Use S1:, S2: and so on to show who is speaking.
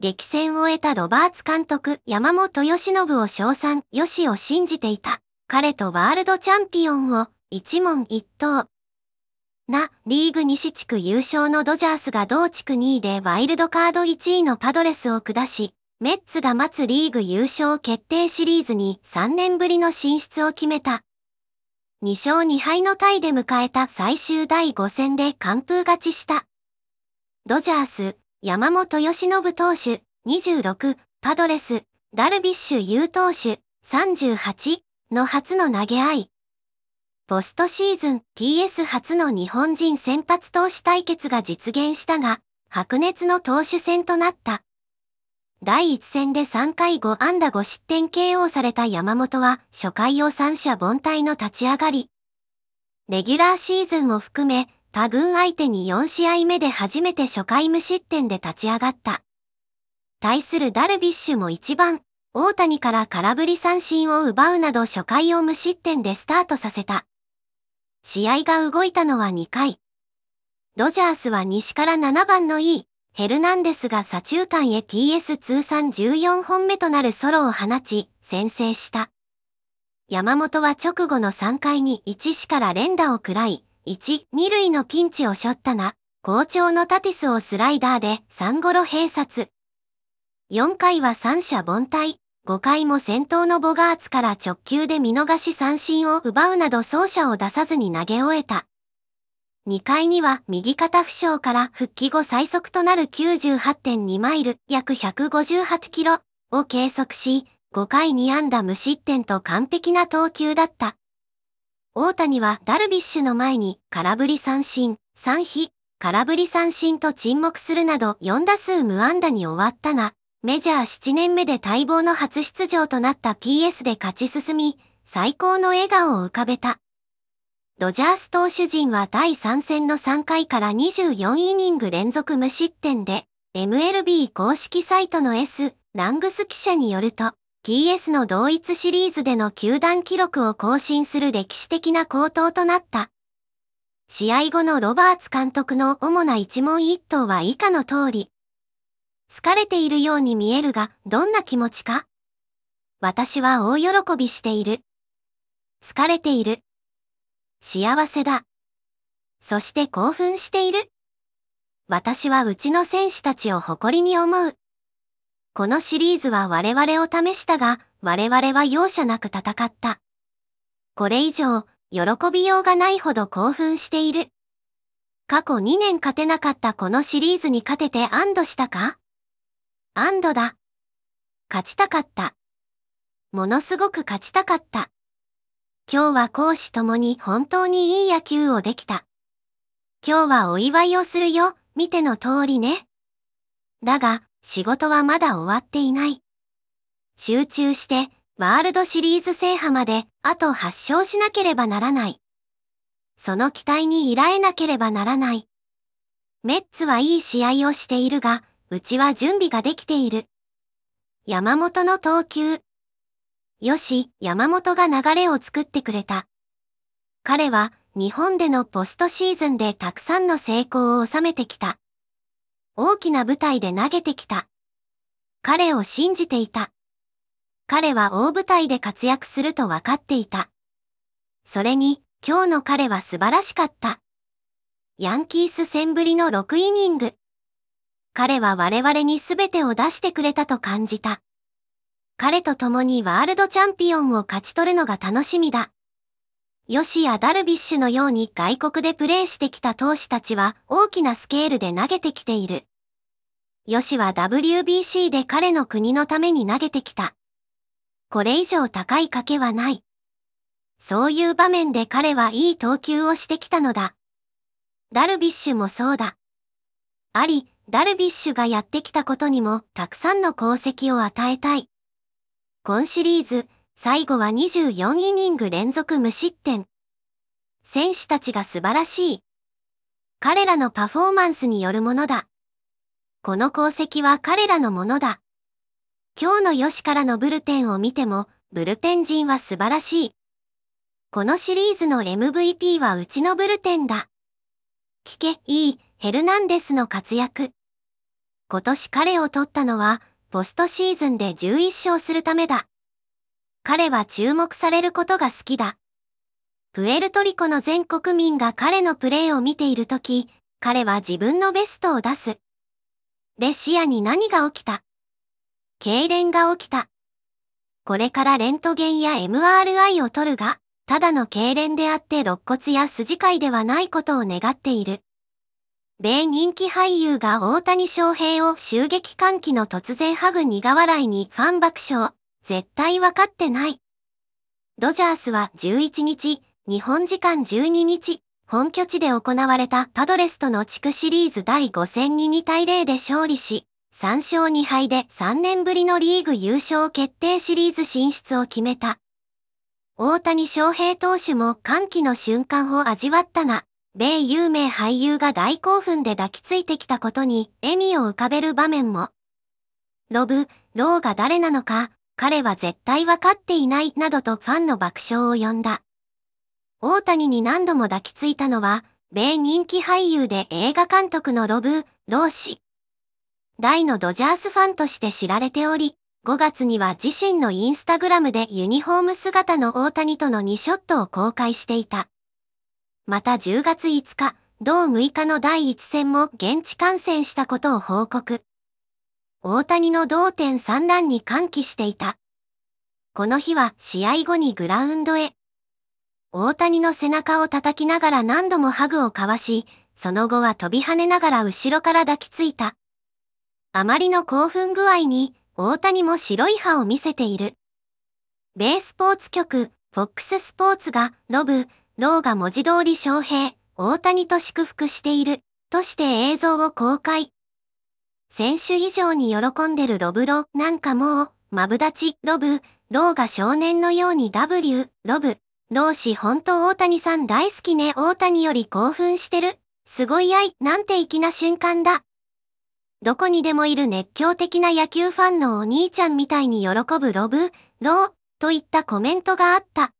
S1: 激戦を得たロバーツ監督山本義信を称賛、しを信じていた。彼とワールドチャンピオンを一問一答。な、リーグ西地区優勝のドジャースが同地区2位でワイルドカード1位のパドレスを下し、メッツが待つリーグ優勝決定シリーズに3年ぶりの進出を決めた。2勝2敗のタイで迎えた最終第5戦で完封勝ちした。ドジャース、山本義信投手、26、パドレス、ダルビッシュ有投手、38の初の投げ合い。ポストシーズン PS 初の日本人先発投手対決が実現したが、白熱の投手戦となった。第1戦で3回5安打5失点 KO された山本は初回を三者凡退の立ち上がり。レギュラーシーズンを含め他軍相手に4試合目で初めて初回無失点で立ち上がった。対するダルビッシュも1番、大谷から空振り三振を奪うなど初回を無失点でスタートさせた。試合が動いたのは2回。ドジャースは西から7番の E、ヘルナンデスが左中間へ PS 通算14本目となるソロを放ち、先制した。山本は直後の3回に1死から連打を喰らい、1、2塁のピンチを背負ったが、好調のタティスをスライダーで3ゴロ併殺。4回は三者凡退、5回も先頭のボガーツから直球で見逃し三振を奪うなど走者を出さずに投げ終えた。2回には右肩負傷から復帰後最速となる98.2マイル約158キロを計測し、5回2安打無失点と完璧な投球だった。大谷はダルビッシュの前に空振り三振、三比、空振り三振と沈黙するなど4打数無安打に終わったが、メジャー7年目で待望の初出場となった PS で勝ち進み、最高の笑顔を浮かべた。ドジャース投手陣は第3戦の3回から24イニング連続無失点で、MLB 公式サイトの S、ラングス記者によると、p s の同一シリーズでの球団記録を更新する歴史的な高騰となった。試合後のロバーツ監督の主な一問一答は以下の通り。疲れているように見えるが、どんな気持ちか私は大喜びしている。疲れている。幸せだ。そして興奮している。私はうちの選手たちを誇りに思う。このシリーズは我々を試したが、我々は容赦なく戦った。これ以上、喜びようがないほど興奮している。過去2年勝てなかったこのシリーズに勝てて安堵したか安堵だ。勝ちたかった。ものすごく勝ちたかった。今日は講師ともに本当にいい野球をできた。今日はお祝いをするよ、見ての通りね。だが、仕事はまだ終わっていない。集中して、ワールドシリーズ制覇まで、あと8勝しなければならない。その期待に依頼なければならない。メッツはいい試合をしているが、うちは準備ができている。山本の投球。よし、山本が流れを作ってくれた。彼は、日本でのポストシーズンでたくさんの成功を収めてきた。大きな舞台で投げてきた。彼を信じていた。彼は大舞台で活躍すると分かっていた。それに、今日の彼は素晴らしかった。ヤンキース戦ぶりの6イニング。彼は我々に全てを出してくれたと感じた。彼と共にワールドチャンピオンを勝ち取るのが楽しみだ。ヨシやダルビッシュのように外国でプレーしてきた投手たちは大きなスケールで投げてきている。ヨシは WBC で彼の国のために投げてきた。これ以上高い賭けはない。そういう場面で彼はいい投球をしてきたのだ。ダルビッシュもそうだ。あり、ダルビッシュがやってきたことにもたくさんの功績を与えたい。今シリーズ、最後は24イニング連続無失点。選手たちが素晴らしい。彼らのパフォーマンスによるものだ。この功績は彼らのものだ。今日のしからのブルペンを見ても、ブルペン陣は素晴らしい。このシリーズの MVP はうちのブルペンだ。聞け、いい、ヘルナンデスの活躍。今年彼を取ったのは、ポストシーズンで11勝するためだ。彼は注目されることが好きだ。プエルトリコの全国民が彼のプレーを見ているとき、彼は自分のベストを出す。レシアに何が起きた痙攣が起きた。これからレントゲンや MRI を取るが、ただの痙攣であって肋骨や筋界ではないことを願っている。米人気俳優が大谷翔平を襲撃歓喜の突然ハグ苦笑いにファン爆笑。絶対わかってない。ドジャースは11日、日本時間12日、本拠地で行われたパドレスとの地区シリーズ第5戦に2対0で勝利し、3勝2敗で3年ぶりのリーグ優勝決定シリーズ進出を決めた。大谷翔平投手も歓喜の瞬間を味わったが、米有名俳優が大興奮で抱きついてきたことに笑みを浮かべる場面も。ロブ、ローが誰なのか、彼は絶対わかっていないなどとファンの爆笑を呼んだ。大谷に何度も抱きついたのは、米人気俳優で映画監督のロブ・ロー氏。大のドジャースファンとして知られており、5月には自身のインスタグラムでユニフォーム姿の大谷との2ショットを公開していた。また10月5日、同6日の第1戦も現地観戦したことを報告。大谷の同点3弾に歓喜していた。この日は試合後にグラウンドへ。大谷の背中を叩きながら何度もハグを交わし、その後は飛び跳ねながら後ろから抱きついた。あまりの興奮具合に、大谷も白い歯を見せている。米スポーツ局、FOX スポーツが、ロブ、ローが文字通り翔平、大谷と祝福している、として映像を公開。選手以上に喜んでるロブロ、なんかもう、マブダチ、ロブ、ローが少年のように W、ロブ、ロー氏ほんと大谷さん大好きね大谷より興奮してる、すごい愛、なんて粋な瞬間だ。どこにでもいる熱狂的な野球ファンのお兄ちゃんみたいに喜ぶロブ、ロー、といったコメントがあった。